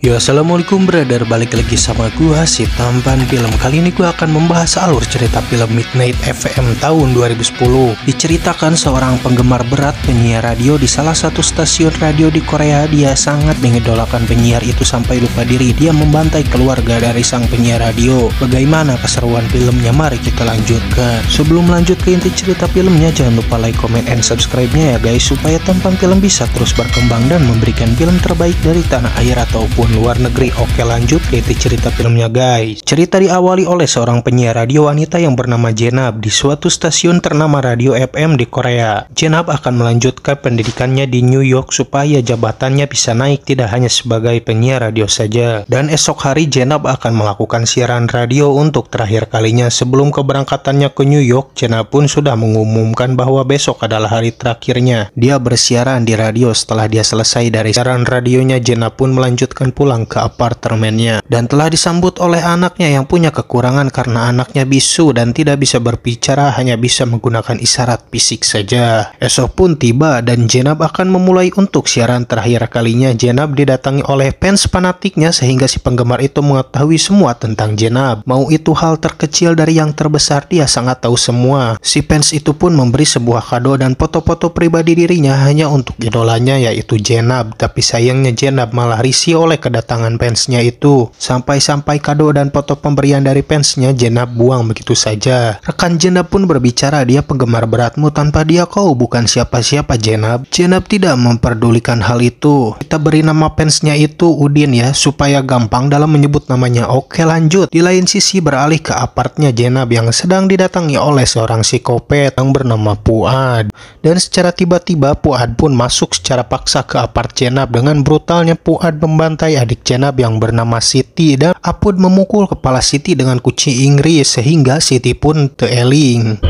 Yo assalamualaikum brother balik lagi sama gua si tampan film kali ini gua akan membahas alur cerita film Midnight FM tahun 2010 diceritakan seorang penggemar berat penyiar radio di salah satu stasiun radio di Korea dia sangat mengidolakan penyiar itu sampai lupa diri dia membantai keluarga dari sang penyiar radio bagaimana keseruan filmnya mari kita lanjutkan sebelum lanjut ke inti cerita filmnya jangan lupa like comment and subscribe nya ya guys supaya tampan film bisa terus berkembang dan memberikan film terbaik dari tanah air ataupun maupun luar negeri Oke lanjut yaitu cerita filmnya guys Cerita diawali oleh seorang penyiar radio wanita yang bernama Jenab di suatu stasiun ternama radio FM di Korea Jenab akan melanjutkan pendidikannya di New York supaya jabatannya bisa naik tidak hanya sebagai penyiar radio saja Dan esok hari Jenab akan melakukan siaran radio untuk terakhir kalinya sebelum keberangkatannya ke New York Jenab pun sudah mengumumkan bahwa besok adalah hari terakhirnya Dia bersiaran di radio setelah dia selesai dari siaran radionya Jenab pun melanjutkan pulang ke apartemennya dan telah disambut oleh anaknya yang punya kekurangan karena anaknya bisu dan tidak bisa berbicara hanya bisa menggunakan isyarat fisik saja. Esok pun tiba dan Jenab akan memulai untuk siaran terakhir kalinya Jenab didatangi oleh fans fanatiknya sehingga si penggemar itu mengetahui semua tentang Jenab. Mau itu hal terkecil dari yang terbesar dia sangat tahu semua. Si fans itu pun memberi sebuah kado dan foto-foto pribadi dirinya hanya untuk idolanya yaitu Jenab tapi sayangnya Jenab malah risih oleh kedatangan pensnya itu. Sampai-sampai kado dan foto pemberian dari pensnya Jenab buang begitu saja. Rekan Jenab pun berbicara dia penggemar beratmu tanpa dia kau bukan siapa-siapa Jenab. Jenab tidak memperdulikan hal itu. Kita beri nama pensnya itu Udin ya supaya gampang dalam menyebut namanya. Oke lanjut. Di lain sisi beralih ke apartnya Jenab yang sedang didatangi oleh seorang psikopat yang bernama Puad. Dan secara tiba-tiba Puad pun masuk secara paksa ke apart Jenab dengan brutalnya Puad membantai adik Jenab yang bernama Siti dan Apud memukul kepala Siti dengan kunci Inggris sehingga Siti pun teeling.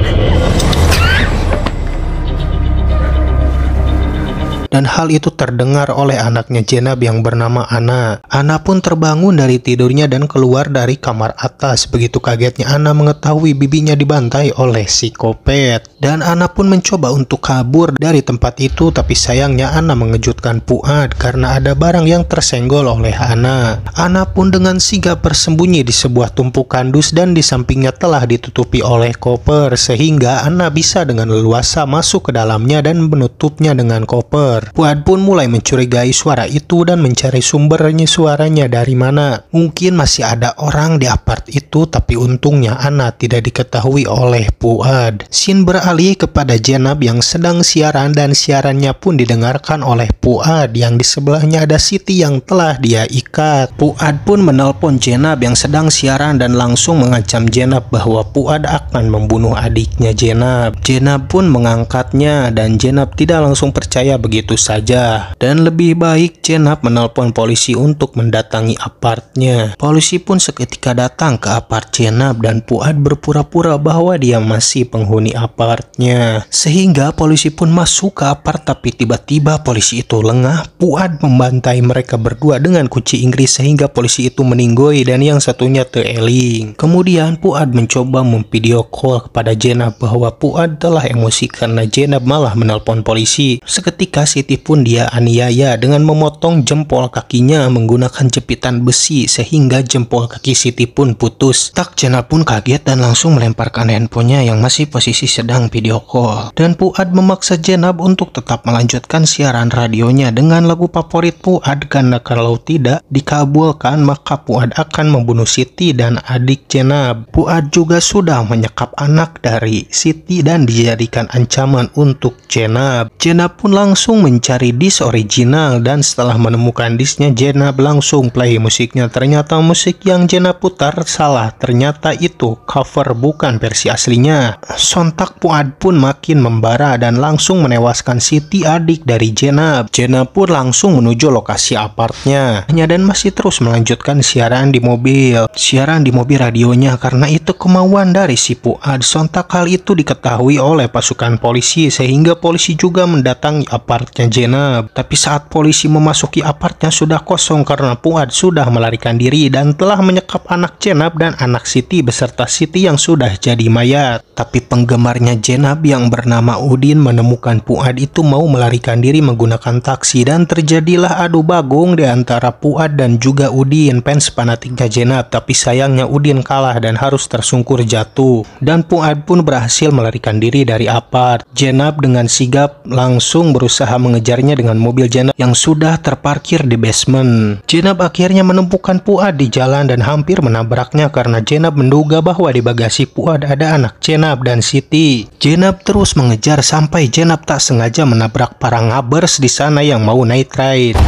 dan hal itu terdengar oleh anaknya Jenab yang bernama Ana. Ana pun terbangun dari tidurnya dan keluar dari kamar atas. Begitu kagetnya Ana mengetahui bibinya dibantai oleh si psikopat. Dan Ana pun mencoba untuk kabur dari tempat itu tapi sayangnya Ana mengejutkan Puat karena ada barang yang tersenggol oleh Ana. Ana pun dengan sigap bersembunyi di sebuah tumpukan dus dan di sampingnya telah ditutupi oleh koper sehingga Ana bisa dengan leluasa masuk ke dalamnya dan menutupnya dengan koper. Puad Fuad pun mulai mencurigai suara itu dan mencari sumbernya suaranya dari mana. Mungkin masih ada orang di apart itu tapi untungnya Ana tidak diketahui oleh Puad. Sin beralih kepada Jenab yang sedang siaran dan siarannya pun didengarkan oleh Puad yang di sebelahnya ada Siti yang telah dia ikat. Puad pun menelpon Jenab yang sedang siaran dan langsung mengancam Jenab bahwa Puad akan membunuh adiknya Jenab. Jenab pun mengangkatnya dan Jenab tidak langsung percaya begitu itu saja. Dan lebih baik Jenab menelpon polisi untuk mendatangi apartnya. Polisi pun seketika datang ke apart Jenab dan Puat berpura-pura bahwa dia masih penghuni apartnya. Sehingga polisi pun masuk ke apart tapi tiba-tiba polisi itu lengah. Puat membantai mereka berdua dengan kunci Inggris sehingga polisi itu meninggoy dan yang satunya tereling. Kemudian Puat mencoba memvideo call kepada Jenab bahwa Puat telah emosi karena Jenab malah menelpon polisi. Seketika si Siti pun dia aniaya dengan memotong jempol kakinya menggunakan jepitan besi sehingga jempol kaki Siti pun putus. Tak Jana pun kaget dan langsung melemparkan handphonenya yang masih posisi sedang video call. Dan Puad memaksa Jenab untuk tetap melanjutkan siaran radionya dengan lagu favorit Puad karena kalau tidak dikabulkan maka Puad akan membunuh Siti dan adik Jenab. Puad juga sudah menyekap anak dari Siti dan dijadikan ancaman untuk Jenab. Jenab pun langsung mencari disk original dan setelah menemukan disknya Jenna langsung play musiknya. Ternyata musik yang Jenna putar salah, ternyata itu cover bukan versi aslinya. Sontak Puad pun makin membara dan langsung menewaskan Siti adik dari Jenna. Jenna pun langsung menuju lokasi apartnya. Hanya dan masih terus melanjutkan siaran di mobil. Siaran di mobil radionya karena itu kemauan dari si Puad. Sontak hal itu diketahui oleh pasukan polisi sehingga polisi juga mendatangi apartnya apartnya Jenab. Tapi saat polisi memasuki apartnya sudah kosong karena Fuad sudah melarikan diri dan telah menyekap anak Jenab dan anak Siti beserta Siti yang sudah jadi mayat. Tapi penggemarnya Jenab yang bernama Udin menemukan Fuad itu mau melarikan diri menggunakan taksi dan terjadilah adu bagong di antara Fuad dan juga Udin fans fanatiknya Jenab tapi sayangnya Udin kalah dan harus tersungkur jatuh dan Fuad pun berhasil melarikan diri dari apart. Jenab dengan sigap langsung berusaha meng mengejarnya dengan mobil Jenab yang sudah terparkir di basement. Jenab akhirnya menumpukan Puad di jalan dan hampir menabraknya karena Jenab menduga bahwa di bagasi Puad ada anak Jenab dan Siti. Jenab terus mengejar sampai Jenab tak sengaja menabrak para ngabers di sana yang mau naik ride.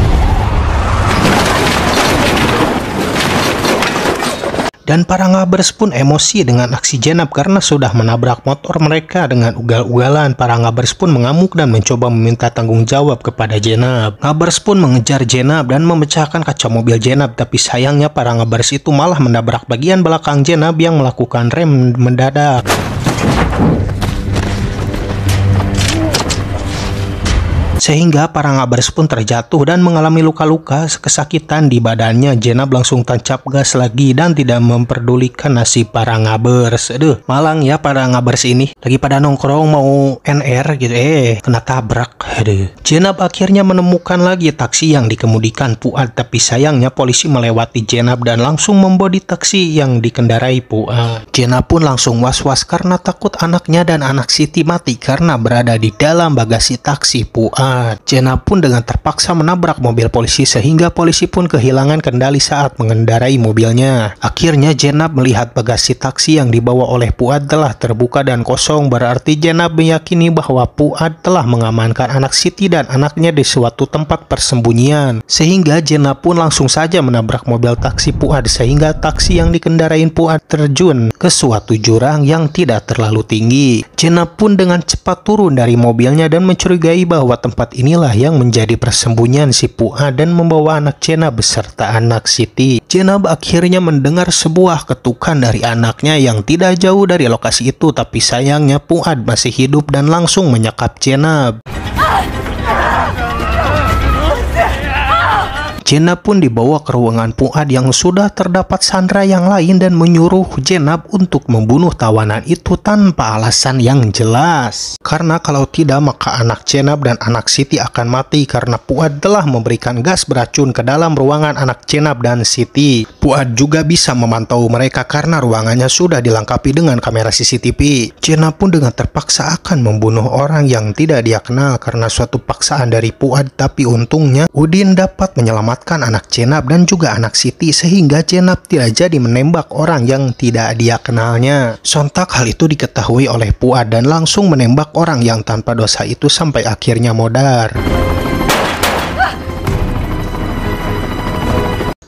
Dan para ngabers pun emosi dengan aksi Jenab karena sudah menabrak motor mereka dengan ugal-ugalan. Para ngabers pun mengamuk dan mencoba meminta tanggung jawab kepada Jenab. Ngabers pun mengejar Jenab dan memecahkan kaca mobil Jenab tapi sayangnya para ngabers itu malah menabrak bagian belakang Jenab yang melakukan rem mendadak. sehingga para ngabers pun terjatuh dan mengalami luka-luka kesakitan di badannya. Jenab langsung tancap gas lagi dan tidak memperdulikan nasib para ngabers. Aduh, malang ya para ngabers ini. Lagi pada nongkrong mau NR gitu, eh kena tabrak. Aduh. Jenab akhirnya menemukan lagi taksi yang dikemudikan Puat, tapi sayangnya polisi melewati Jenab dan langsung membodi taksi yang dikendarai Puat. Jenab pun langsung was-was karena takut anaknya dan anak Siti mati karena berada di dalam bagasi taksi Puat selamat. Jenna pun dengan terpaksa menabrak mobil polisi sehingga polisi pun kehilangan kendali saat mengendarai mobilnya. Akhirnya Jenna melihat bagasi taksi yang dibawa oleh Puad telah terbuka dan kosong berarti Jenna meyakini bahwa Puad telah mengamankan anak Siti dan anaknya di suatu tempat persembunyian. Sehingga Jenna pun langsung saja menabrak mobil taksi Puad sehingga taksi yang dikendarain Puad terjun ke suatu jurang yang tidak terlalu tinggi. Jenna pun dengan cepat turun dari mobilnya dan mencurigai bahwa tempat tempat inilah yang menjadi persembunyian si Pua dan membawa anak Cena beserta anak Siti. Cena akhirnya mendengar sebuah ketukan dari anaknya yang tidak jauh dari lokasi itu tapi sayangnya Puad masih hidup dan langsung menyekap Cena. Jenab pun dibawa ke ruangan Puad yang sudah terdapat sandra yang lain dan menyuruh Jenab untuk membunuh tawanan itu tanpa alasan yang jelas. Karena kalau tidak maka anak Jenab dan anak Siti akan mati karena Puad telah memberikan gas beracun ke dalam ruangan anak Jenab dan Siti. Puad juga bisa memantau mereka karena ruangannya sudah dilengkapi dengan kamera CCTV. Jenab pun dengan terpaksa akan membunuh orang yang tidak dia kenal karena suatu paksaan dari Puad. tapi untungnya Udin dapat menyelamatkan menyelamatkan anak Cenab dan juga anak Siti sehingga Cenab tidak jadi menembak orang yang tidak dia kenalnya. Sontak hal itu diketahui oleh Puat dan langsung menembak orang yang tanpa dosa itu sampai akhirnya modar.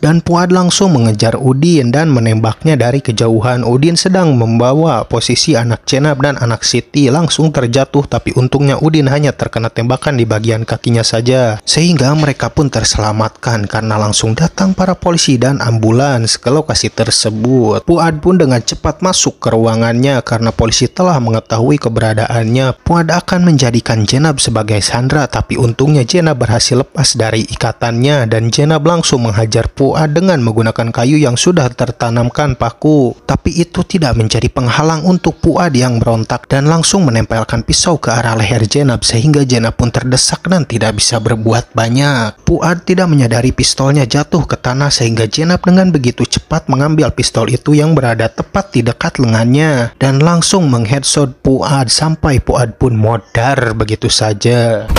dan Puad langsung mengejar Udin dan menembaknya dari kejauhan. Udin sedang membawa posisi anak Cenab dan anak Siti langsung terjatuh tapi untungnya Udin hanya terkena tembakan di bagian kakinya saja. Sehingga mereka pun terselamatkan karena langsung datang para polisi dan ambulans ke lokasi tersebut. Puad pun dengan cepat masuk ke ruangannya karena polisi telah mengetahui keberadaannya. Puad akan menjadikan Jenab sebagai sandra tapi untungnya Jenab berhasil lepas dari ikatannya dan Jenab langsung menghajar Puad. Fua dengan menggunakan kayu yang sudah tertanamkan paku. Tapi itu tidak menjadi penghalang untuk Puad yang berontak dan langsung menempelkan pisau ke arah leher Jenab sehingga Jenab pun terdesak dan tidak bisa berbuat banyak. Puad tidak menyadari pistolnya jatuh ke tanah sehingga Jenab dengan begitu cepat mengambil pistol itu yang berada tepat di dekat lengannya dan langsung mengheadshot Puad sampai Puad pun modar begitu saja.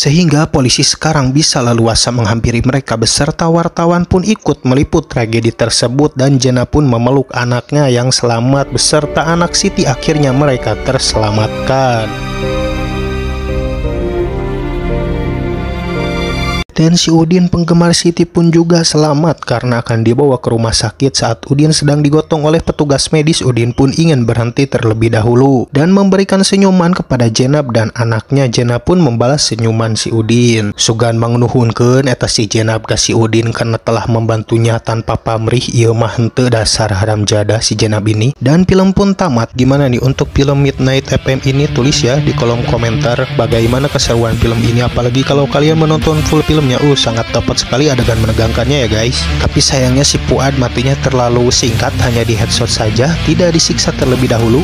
sehingga polisi sekarang bisa leluasa menghampiri mereka beserta wartawan pun ikut meliput tragedi tersebut dan Jenna pun memeluk anaknya yang selamat beserta anak Siti akhirnya mereka terselamatkan. Dan si Udin penggemar City pun juga selamat karena akan dibawa ke rumah sakit saat Udin sedang digotong oleh petugas medis. Udin pun ingin berhenti terlebih dahulu dan memberikan senyuman kepada Jenab dan anaknya. Jenab pun membalas senyuman si Udin. Sugan mengnuhunkan atas si Jenab ke si Udin karena telah membantunya tanpa pamrih ia mah hente dasar haram jada si Jenab ini. Dan film pun tamat. Gimana nih untuk film Midnight FM ini? Tulis ya di kolom komentar bagaimana keseruan film ini apalagi kalau kalian menonton full film animasinya uh sangat tepat sekali adegan menegangkannya ya guys tapi sayangnya si Puad matinya terlalu singkat hanya di headshot saja tidak disiksa terlebih dahulu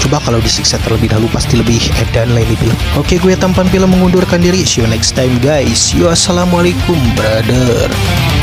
Coba kalau disiksa terlebih dahulu pasti lebih edan lah ini film Oke gue tampan film mengundurkan diri See you next time guys Yo assalamualaikum brother